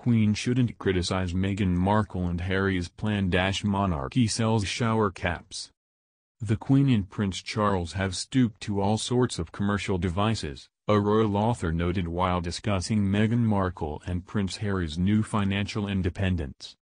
Queen shouldn't criticize Meghan Markle and Harry's plan monarchy sells shower caps. The Queen and Prince Charles have stooped to all sorts of commercial devices, a royal author noted while discussing Meghan Markle and Prince Harry's new financial independence.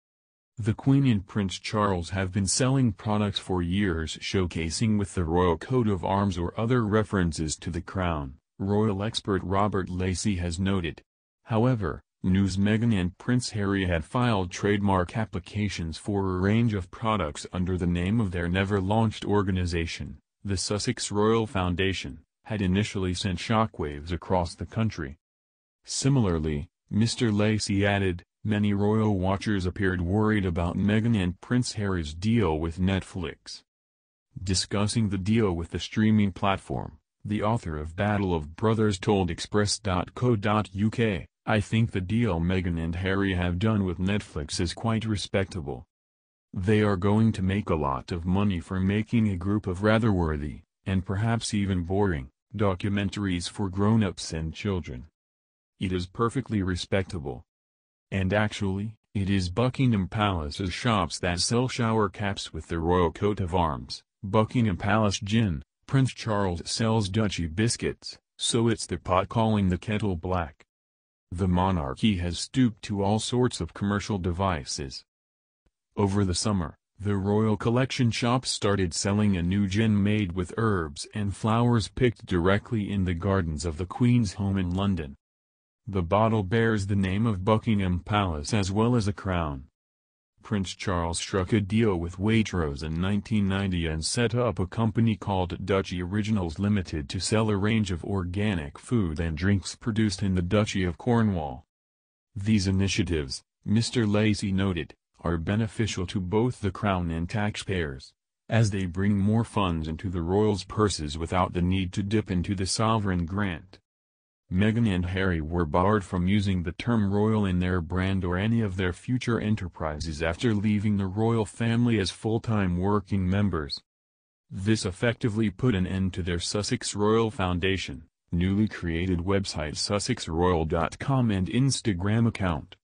The Queen and Prince Charles have been selling products for years showcasing with the royal coat of arms or other references to the crown, royal expert Robert Lacey has noted. However, news Meghan and Prince Harry had filed trademark applications for a range of products under the name of their never-launched organization, the Sussex Royal Foundation, had initially sent shockwaves across the country. Similarly, Mr. Lacey added, many royal watchers appeared worried about Meghan and Prince Harry's deal with Netflix. Discussing the deal with the streaming platform, the author of Battle of Brothers told Express.co.uk, I think the deal Meghan and Harry have done with Netflix is quite respectable. They are going to make a lot of money for making a group of rather worthy, and perhaps even boring, documentaries for grown-ups and children. It is perfectly respectable. And actually, it is Buckingham Palace's shops that sell shower caps with the royal coat of arms, Buckingham Palace gin, Prince Charles sells duchy biscuits, so it's the pot calling the kettle black the monarchy has stooped to all sorts of commercial devices. Over the summer, the royal collection shop started selling a new gin made with herbs and flowers picked directly in the gardens of the Queen's home in London. The bottle bears the name of Buckingham Palace as well as a crown. Prince Charles struck a deal with Waitrose in 1990 and set up a company called Duchy Originals Limited to sell a range of organic food and drinks produced in the Duchy of Cornwall. These initiatives, Mr. Lacey noted, are beneficial to both the Crown and taxpayers, as they bring more funds into the Royals' purses without the need to dip into the sovereign grant. Meghan and Harry were barred from using the term royal in their brand or any of their future enterprises after leaving the royal family as full-time working members. This effectively put an end to their Sussex Royal Foundation, newly created website sussexroyal.com and Instagram account.